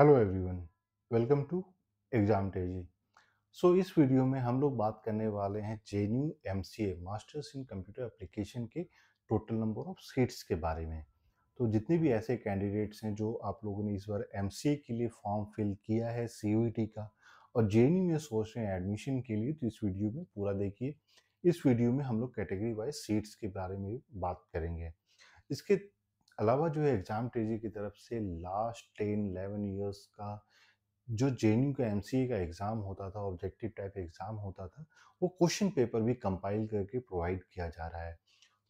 hello everyone welcome to exam टेजी so इस video में हम लोग बात करने वाले हैं J N A masters in computer application के टोटल नंबर ऑफ सीट्स के बारे में तो जितने भी ऐसे कैंडिडेट्स हैं जो आप लोगों ने इस बार एम सी ए के लिए फॉर्म फिल किया है सी टी का और जे एन यू में सोच रहे हैं एडमिशन के लिए तो इस वीडियो में पूरा देखिए इस वीडियो में हम लोग कैटेगरी वाइज सीट्स के बारे में बात करेंगे इसके अलावा जो है एग्ज़ाम टेजी की तरफ से लास्ट टेन एलेवन ईयर्स का जो जे एन का एम का एग्ज़ाम होता था ऑब्जेक्टिव टाइप एग्ज़ाम होता था वो क्वेश्चन पेपर भी कंपाइल करके प्रोवाइड किया जा रहा है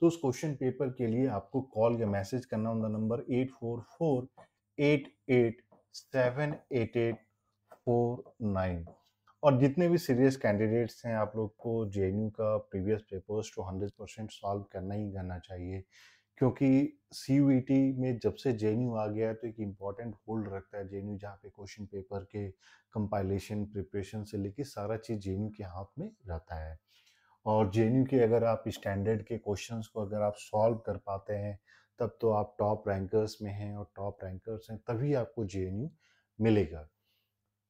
तो उस क्वेश्चन पेपर के लिए आपको कॉल या मैसेज करना on the number eight four four eight eight seven eight eight four nine और जितने भी सीरियस कैंडिडेट्स हैं आप लोग को जे का प्रीवियस पेपर्स टू तो हंड्रेड परसेंट सॉल्व करना ही करना चाहिए क्योंकि सी e में जब से जे आ गया है तो एक इम्पॉर्टेंट होल्ड रखता है जे एन जहाँ पे क्वेश्चन पेपर के कंपाइलेशन प्रिपरेशन से लेके सारा चीज़ जे के हाथ में रहता है और जे के अगर आप स्टैंडर्ड के क्वेश्चन को अगर आप सॉल्व कर पाते हैं तब तो आप टॉप रैंकर्स में हैं और टॉप रैंकर्स हैं तभी आपको जे मिलेगा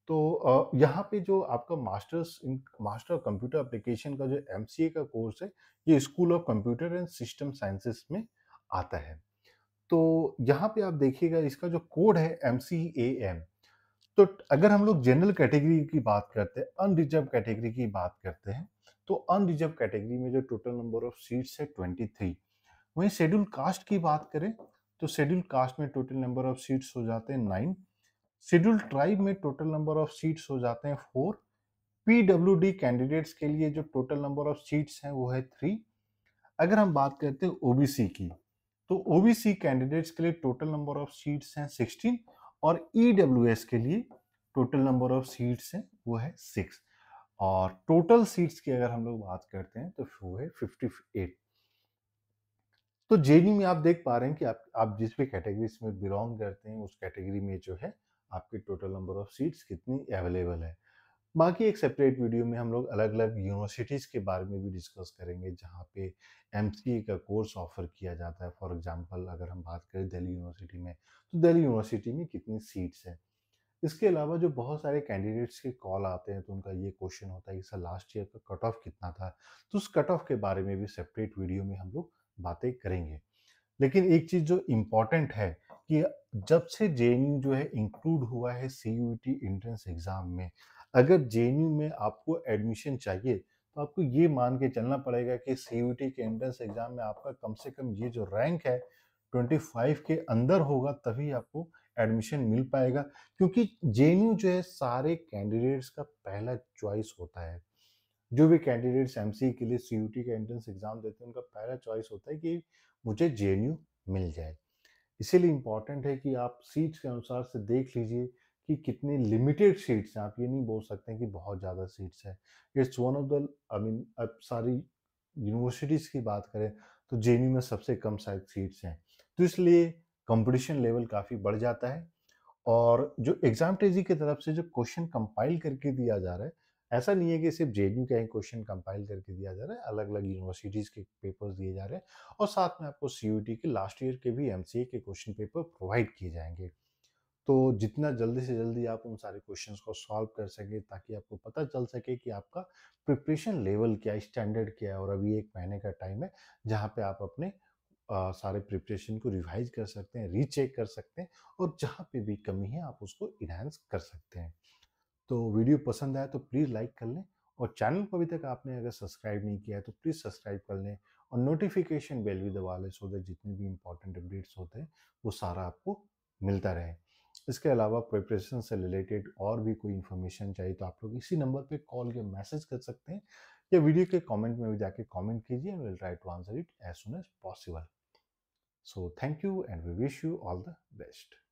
तो यहाँ पे जो आपका masters in master of computer application का जो एम का कोर्स है ये school of computer and system sciences में आता है तो यहाँ पे आप देखिएगा इसका जो कोड है एम सी ए एम तो अगर हम लोग जनरल कैटेगरी की बात करते हैं अनरिजर्व कैटेगरी की बात करते हैं तो अनरिजर्व कैटेगरी में जो टोटल नंबर ऑफ सीट्स है ट्वेंटी थ्री वहीं शेड्यूल कास्ट की बात करें तो शेड्यूल कास्ट में टोटल नंबर ऑफ सीट्स हो जाते हैं नाइन शेड्यूल ट्राइब में टोटल नंबर ऑफ सीट्स हो जाते हैं फोर डी कैंडिडेट्स के लिए जो टोटल नंबर ऑफ सीट्स हैं वो है थ्री अगर हम बात करते हैं ओबीसी की तो ओबीसी कैंडिडेट्स के लिए टोटल नंबर ऑफ सीट्स हैं 16 और ईडब्ल्यूएस e के लिए टोटल नंबर ऑफ सीट्स हैं वो है सिक्स और टोटल सीट्स की अगर हम लोग बात करते हैं तो वो है एट तो जेडी में आप देख पा रहे हैं कि आप आप जिस भी कैटेगरी में बिलोंग करते हैं उस कैटेगरी में जो है आपके टोटल नंबर ऑफ सीट्स कितनी अवेलेबल है बाकी एक सेपरेट वीडियो में हम लोग अलग अलग यूनिवर्सिटीज़ के बारे में भी डिस्कस करेंगे जहाँ पे एम का कोर्स ऑफर किया जाता है फॉर एग्जांपल अगर हम बात करें दिल्ली यूनिवर्सिटी में तो दिल्ली यूनिवर्सिटी में कितनी सीट्स हैं इसके अलावा जो बहुत सारे कैंडिडेट्स के कॉल आते हैं तो उनका ये क्वेश्चन होता है कि सर लास्ट ईयर का कट ऑफ कितना था तो उस कट ऑफ के बारे में भी सेपरेट वीडियो में हम लोग बातें करेंगे लेकिन एक चीज़ जो इम्पॉर्टेंट है कि जब से जे जो है इंक्लूड हुआ है सी एंट्रेंस एग्ज़ाम में अगर जे में आपको एडमिशन चाहिए तो आपको ये मान के चलना पड़ेगा कि सी के एंट्रेंस एग्ज़ाम में आपका कम से कम ये जो रैंक है 25 के अंदर होगा तभी आपको एडमिशन मिल पाएगा क्योंकि जे जो है सारे कैंडिडेट्स का पहला चॉइस होता है जो भी कैंडिडेट्स एम के लिए सी का एंट्रेंस एग्ज़ाम देते हैं उनका पहला चॉइस होता है कि मुझे जे मिल जाए इसीलिए इम्पॉर्टेंट है कि आप सीट्स के अनुसार से देख लीजिए कि कितनी लिमिटेड सीट्स हैं आप ये नहीं बोल सकते कि बहुत ज़्यादा सीट्स हैं it's one of the I mean अब सारी यूनिवर्सिटीज़ की बात करें तो जे e में सबसे कम साइज सीट्स हैं तो इसलिए कंपटीशन लेवल काफ़ी बढ़ जाता है और जो एग्ज़ाम टेजी की तरफ से जो क्वेश्चन कंपाइल करके दिया जा रहा है ऐसा नहीं है कि सिर्फ जे e का ही क्वेश्चन कंपाइल करके दिया जा रहा है अलग अलग यूनिवर्सिटीज़ के पेपर्स दिए जा रहे हैं और साथ में आपको सी के लास्ट ईयर के भी एम के क्वेश्चन पेपर प्रोवाइड किए जाएंगे तो जितना जल्दी से जल्दी आप उन सारे क्वेश्चंस को सॉल्व कर सके ताकि आपको पता चल सके कि आपका प्रिपरेशन लेवल क्या है स्टैंडर्ड क्या है और अभी एक महीने का टाइम है जहाँ पे आप अपने आ, सारे प्रिपरेशन को रिवाइज कर सकते हैं रीचेक कर सकते हैं और जहाँ पे भी कमी है आप उसको इन्हेंस कर सकते हैं तो वीडियो पसंद आया तो प्लीज़ लाइक कर लें और चैनल को अभी तक आपने अगर सब्सक्राइब नहीं किया है तो प्लीज़ सब्सक्राइब कर लें और नोटिफिकेशन बेल भी दबा लें सो दैट जितने भी इंपॉर्टेंट अपडेट्स होते हैं वो सारा आपको मिलता रहे इसके अलावा प्रिपरेशन से रिलेटेड और भी कोई इन्फॉर्मेशन चाहिए तो आप लोग इसी नंबर पे कॉल या मैसेज कर सकते हैं या वीडियो के कमेंट में भी जाके कमेंट कीजिए and will try to answer it as soon as possible so thank you and we wish you all the best